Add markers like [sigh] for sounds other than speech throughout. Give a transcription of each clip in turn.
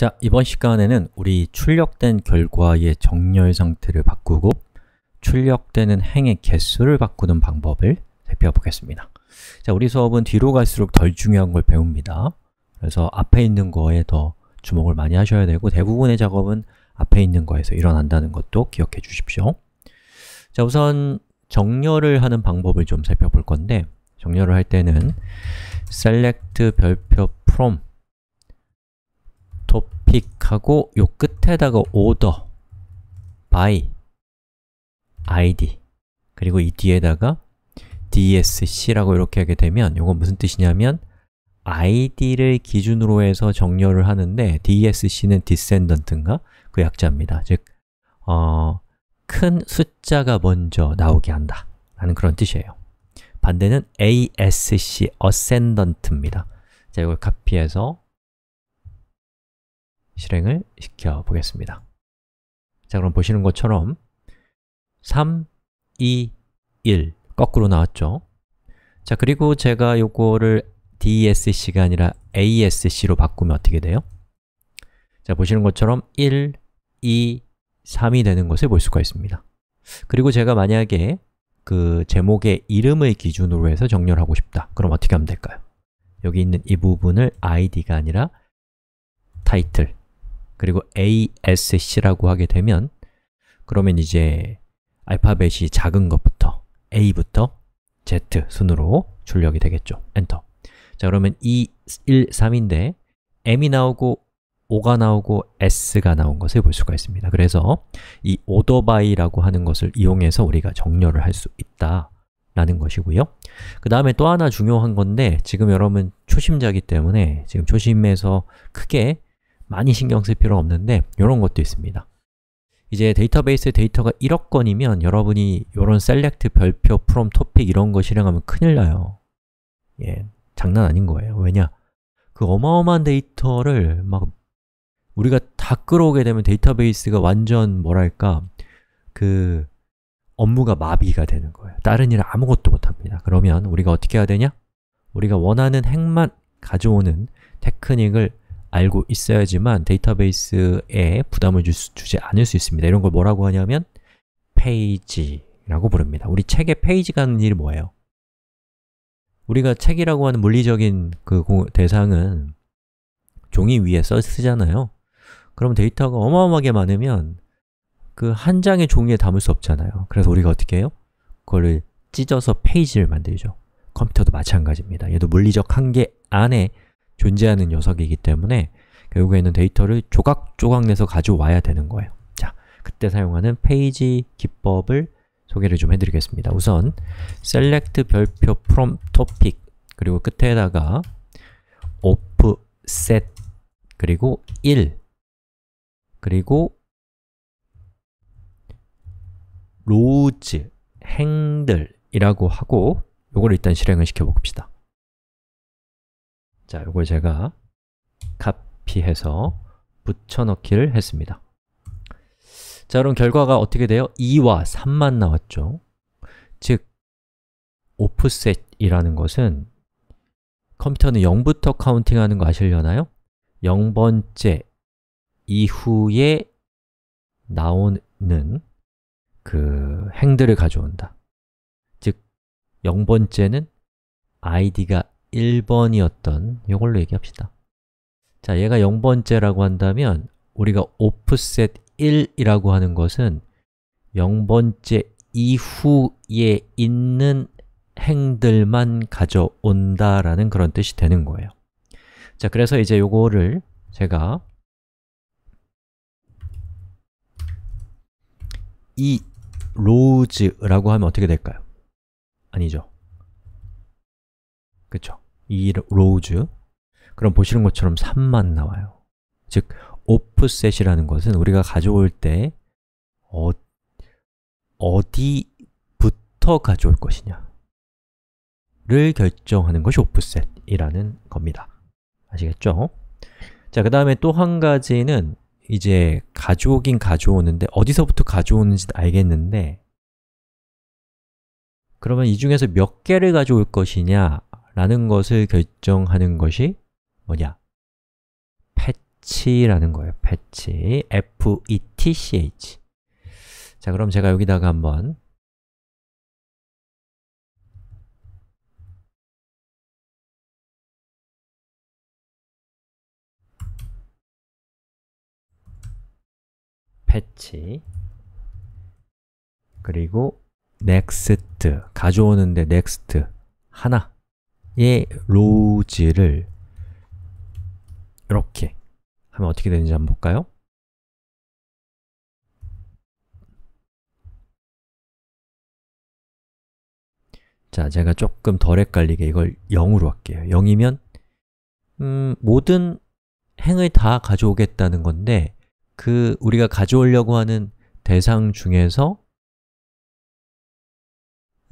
자, 이번 시간에는 우리 출력된 결과의 정렬 상태를 바꾸고 출력되는 행의 개수를 바꾸는 방법을 살펴보겠습니다. 자, 우리 수업은 뒤로 갈수록 덜 중요한 걸 배웁니다. 그래서 앞에 있는 거에 더 주목을 많이 하셔야 되고 대부분의 작업은 앞에 있는 거에서 일어난다는 것도 기억해 주십시오. 자, 우선 정렬을 하는 방법을 좀 살펴볼 건데 정렬을 할 때는 select 별표 from 픽하고 요 끝에다가 order by id 그리고 이 뒤에다가 dsc라고 이렇게 하게 되면 이건 무슨 뜻이냐면 id를 기준으로 해서 정렬을 하는데 dsc는 descendant인가? 그 약자입니다. 즉, 어, 큰 숫자가 먼저 나오게 한다 라는 그런 뜻이에요. 반대는 asc, ascendant입니다. 자, 이걸 카피해서 실행을 시켜 보겠습니다. 자, 그럼 보시는 것처럼 3, 2, 1 거꾸로 나왔죠? 자, 그리고 제가 요거를 DSC가 아니라 ASC로 바꾸면 어떻게 돼요? 자, 보시는 것처럼 1, 2, 3이 되는 것을 볼 수가 있습니다. 그리고 제가 만약에 그 제목의 이름을 기준으로 해서 정렬하고 싶다. 그럼 어떻게 하면 될까요? 여기 있는 이 부분을 id가 아니라 title, 그리고 ASC라고 하게 되면 그러면 이제 알파벳이 작은 것부터 A부터 Z 순으로 출력이 되겠죠. 엔터. 자, 그러면 2, 1, 3인데 M이 나오고 O가 나오고 S가 나온 것을 볼 수가 있습니다. 그래서 이 오더바이라고 하는 것을 이용해서 우리가 정렬을 할 수 있다 라는 것이고요. 그 다음에 또 하나 중요한 건데 지금 여러분 초심자기 때문에 지금 초심에서 크게 많이 신경 쓸 필요는 없는데 이런 것도 있습니다 이제 데이터베이스 데이터가 1억 건이면 여러분이 이런 셀렉트, 별표, 프롬, 토픽 이런 거 실행하면 큰일 나요 예, 장난 아닌 거예요 왜냐? 그 어마어마한 데이터를 막 우리가 다 끌어오게 되면 데이터베이스가 완전 뭐랄까 그 업무가 마비가 되는 거예요 다른 일을 아무것도 못합니다 그러면 우리가 어떻게 해야 되냐? 우리가 원하는 행만 가져오는 테크닉을 알고 있어야지만 데이터베이스에 부담을 주, 지 않을 수 있습니다. 이런 걸 뭐라고 하냐면 페이지라고 부릅니다. 우리 책에 페이지가 하는 일이 뭐예요? 우리가 책이라고 하는 물리적인 그 대상은 종이 위에 써 쓰잖아요. 그럼 데이터가 어마어마하게 많으면 그 한 장의 종이에 담을 수 없잖아요. 그래서 우리가 어떻게 해요? 그걸 찢어서 페이지를 만들죠. 컴퓨터도 마찬가지입니다. 얘도 물리적 한계 안에 존재하는 녀석이기 때문에 결국에는 데이터를 조각조각 내서 가져와야 되는 거예요. 자, 그때 사용하는 페이지 기법을 소개를 좀 해드리겠습니다. 우선 select 별표 from topic 그리고 끝에다가 offset 그리고 1 그리고 r o 로즈 행들이라고 하고 요걸 일단 실행을 시켜 봅시다. 자, 이걸 제가 카피해서 붙여넣기를 했습니다. 자, 그럼 결과가 어떻게 돼요? 2와 3만 나왔죠. 즉, o f f s e t 이라는 것은 컴퓨터는 0부터 카운팅하는 거 아시려나요? 0번째 이후에 나오는 그 행들을 가져온다. 즉, 0번째는 id가 1번이었던 이걸로 얘기합시다 자, 얘가 0번째라고 한다면 우리가 offset 1이라고 하는 것은 0번째 이후에 있는 행들만 가져온다라는 그런 뜻이 되는 거예요 자, 그래서 이제 요거를 제가 이 rows라고 하면 어떻게 될까요? 아니죠 그쵸? 이 로우즈 그럼 보시는 것처럼 3만 나와요 즉, 오프셋이라는 것은 우리가 가져올 때 어, 어디부터 가져올 것이냐를 결정하는 것이 오프셋이라는 겁니다 아시겠죠? 자, 그 다음에 또 한 가지는 이제 가져오긴 가져오는데 어디서부터 가져오는지 알겠는데 그러면 이 중에서 몇 개를 가져올 것이냐 라는 것을 결정하는 것이 뭐냐? 패치라는 거예요, 패치 f-e-t-c-h 자, 그럼 제가 여기다가 한번 패치 그리고 next 가져오는데 next 하나 의 로즈를 이렇게 하면 어떻게 되는지 한번 볼까요? 자, 제가 조금 덜 헷갈리게 이걸 0으로 할게요. 0이면 음, 모든 행을 다 가져오겠다는 건데 그 우리가 가져오려고 하는 대상 중에서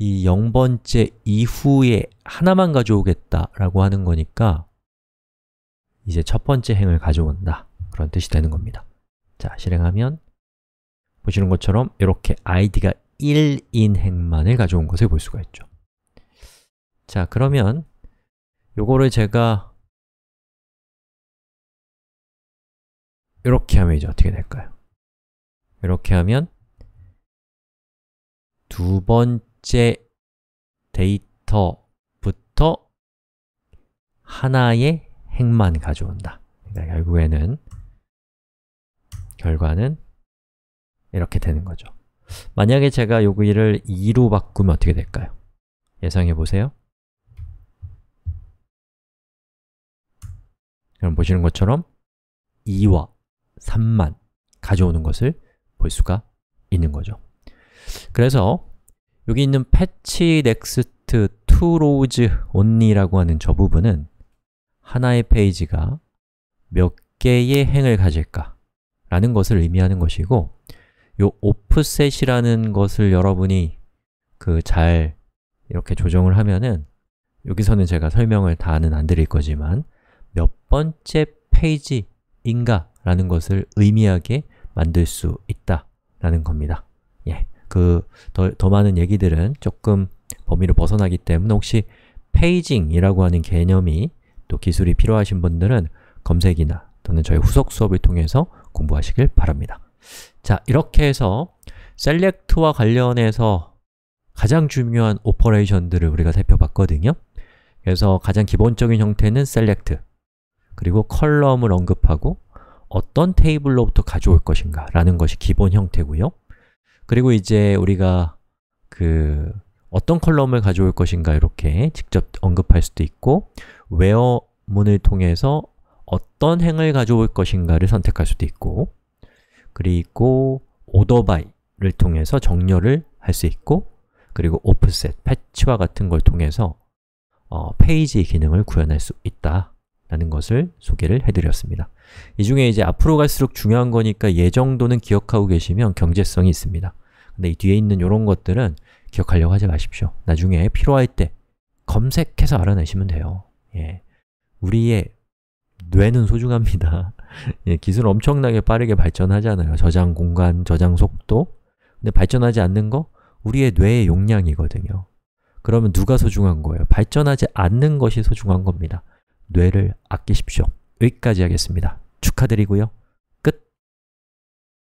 이 0번째 이후에 하나만 가져오겠다라고 하는 거니까 이제 첫 번째 행을 가져온다 그런 뜻이 되는 겁니다 자, 실행하면 보시는 것처럼 이렇게 id가 1인 행만을 가져온 것을 볼 수가 있죠 자, 그러면 요거를 제가 이렇게 하면 이제 어떻게 될까요? 이렇게 하면 두 번째 데이터 부터 하나의 행만 가져온다. 그러니까 결국에는 결과는 이렇게 되는 거죠. 만약에 제가 여기를 2로 바꾸면 어떻게 될까요? 예상해 보세요. 그럼 보시는 것처럼 2와 3만 가져오는 것을 볼 수가 있는 거죠. 그래서 여기 있는 패치 넥스트 two rows only라고 하는 저 부분은 하나의 페이지가 몇 개의 행을 가질까 라는 것을 의미하는 것이고 이 offset이라는 것을 여러분이 그 잘 이렇게 조정을 하면은 여기서는 제가 설명을 다는 안 드릴 거지만 몇 번째 페이지인가 라는 것을 의미하게 만들 수 있다 라는 겁니다 예, 그 더, 더 많은 얘기들은 조금 범위를 벗어나기 때문에 혹시 페이징이라고 하는 개념이 또 기술이 필요하신 분들은 검색이나 또는 저희 후속 수업을 통해서 공부하시길 바랍니다. 자, 이렇게 해서 셀렉트와 관련해서 가장 중요한 오퍼레이션들을 우리가 살펴봤거든요. 그래서 가장 기본적인 형태는 셀렉트 그리고 컬럼을 언급하고 어떤 테이블로부터 가져올 것인가 라는 것이 기본 형태고요. 그리고 이제 우리가 그 어떤 컬럼을 가져올 것인가 이렇게 직접 언급할 수도 있고 where 문을 통해서 어떤 행을 가져올 것인가를 선택할 수도 있고 그리고 order by를 통해서 정렬을 할 수 있고 그리고 offset, 패치와 같은 걸 통해서 어, 페이지 기능을 구현할 수 있다 라는 것을 소개를 해드렸습니다. 이 중에 이제 앞으로 갈수록 중요한 거니까 예정도는 기억하고 계시면 경제성이 있습니다. 근데 이 뒤에 있는 이런 것들은 기억하려고 하지 마십시오. 나중에 필요할 때 검색해서 알아내시면 돼요. 예. 우리의 뇌는 소중합니다. [laughs] 예, 기술 엄청나게 빠르게 발전하잖아요. 저장 공간, 저장 속도. 근데 발전하지 않는 거 우리의 뇌의 용량이거든요. 그러면 누가 소중한 거예요? 발전하지 않는 것이 소중한 겁니다. 뇌를 아끼십시오. 여기까지 하겠습니다. 축하드리고요.